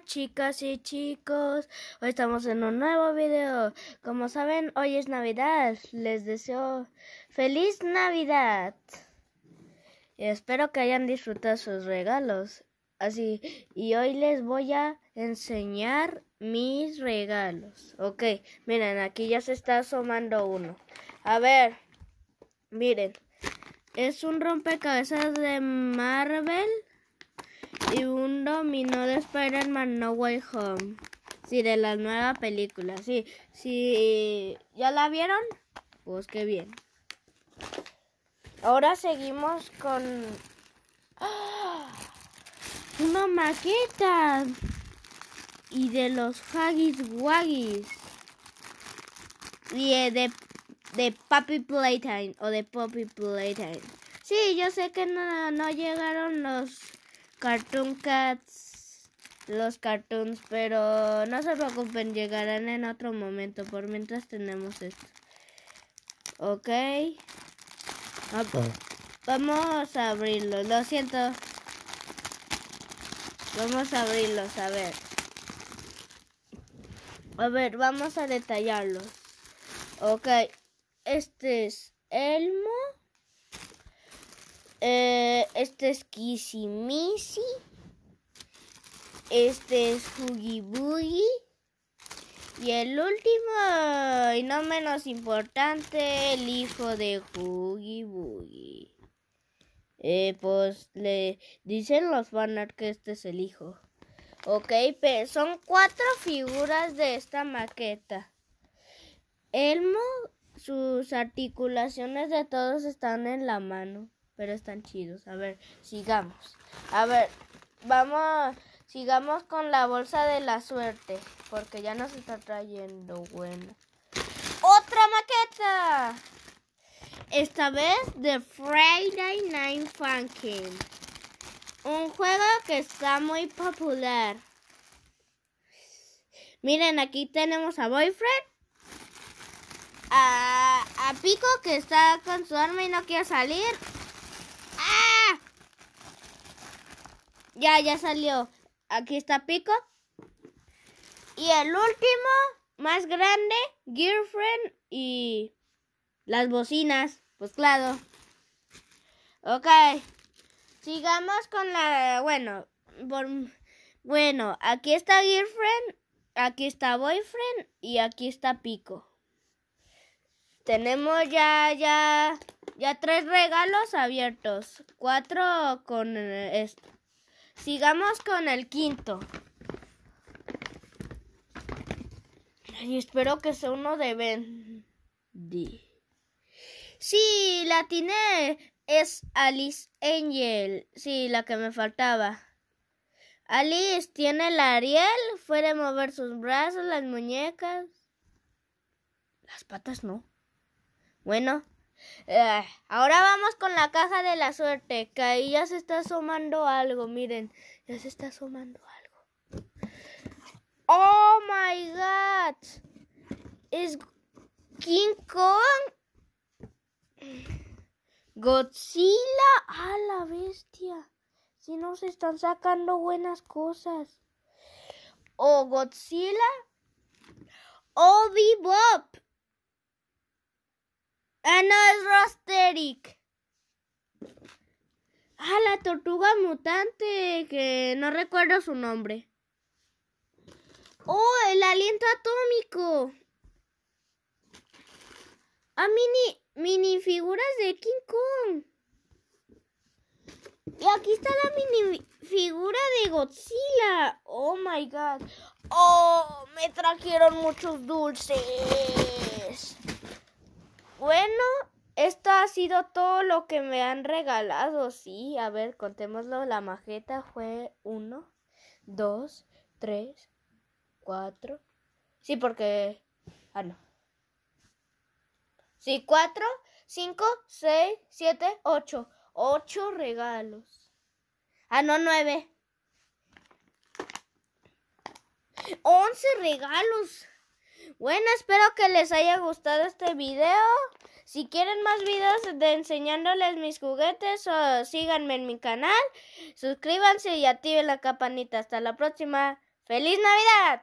chicas y chicos, hoy estamos en un nuevo video. Como saben, hoy es Navidad. Les deseo feliz Navidad. Y espero que hayan disfrutado sus regalos. Así, y hoy les voy a enseñar mis regalos. Ok, miren, aquí ya se está asomando uno. A ver, miren, es un rompecabezas de Marvel no de Spider-Man No Way Home. Sí, de la nueva película, sí. Sí, ¿ya la vieron? Pues qué bien. Ahora seguimos con... ¡Ah! Una maqueta. Y de los Haggis Waggis. Y eh, de, de Puppy Playtime o de Poppy Playtime. Sí, yo sé que no, no llegaron los Cartoon Cats, los cartoons, pero no se preocupen, llegarán en otro momento. Por mientras tenemos esto. Ok. Ah. Vamos a abrirlo, lo siento. Vamos a abrirlos, a ver. A ver, vamos a detallarlos. Ok, este es Elmo. Eh, este es Missy. Este es Boogie. Y el último, y no menos importante, el hijo de Hugibugi. Eh, pues le dicen los banners que este es el hijo. Ok, pero son cuatro figuras de esta maqueta. Elmo, sus articulaciones de todos están en la mano pero están chidos. A ver, sigamos. A ver, vamos, sigamos con la bolsa de la suerte, porque ya nos está trayendo bueno. ¡Otra maqueta! Esta vez de Friday Night Funkin'. Un juego que está muy popular. Miren, aquí tenemos a Boyfriend. A, a Pico que está con su arma y no quiere salir. Ya, ya salió. Aquí está Pico. Y el último, más grande, Girlfriend y las bocinas. Pues claro. Ok. Sigamos con la... Bueno, bueno, aquí está Girlfriend, aquí está Boyfriend y aquí está Pico. Tenemos ya, ya, ya tres regalos abiertos. Cuatro con eh, esto. Sigamos con el quinto. Y espero que sea uno de Bendy. Sí, la tiene. Es Alice Angel. Sí, la que me faltaba. Alice tiene la Ariel. Puede mover sus brazos, las muñecas. Las patas no. Bueno, eh, ahora vamos con la caja de la suerte, que ahí ya se está asomando algo, miren, ya se está asomando algo. Oh my god. Es King Kong. Godzilla a la bestia. Si no se están sacando buenas cosas. O oh, Godzilla o oh, Bebop. Ah, no, es Rosteric. Ah, la tortuga mutante, que no recuerdo su nombre. Oh, el aliento atómico. Ah, mini, mini figuras de King Kong. Y aquí está la figura de Godzilla. Oh my god. Oh, me trajeron muchos dulces. Bueno, esto ha sido todo lo que me han regalado. Sí, a ver, contémoslo. La majeta fue 1, 2, 3, 4. Sí, porque... Ah, no. Sí, 4, 5, 6, 7, 8. 8 regalos. Ah, no, 9. 11 regalos. Bueno, espero que les haya gustado este video. Si quieren más videos de enseñándoles mis juguetes o síganme en mi canal, suscríbanse y activen la campanita. Hasta la próxima. ¡Feliz Navidad!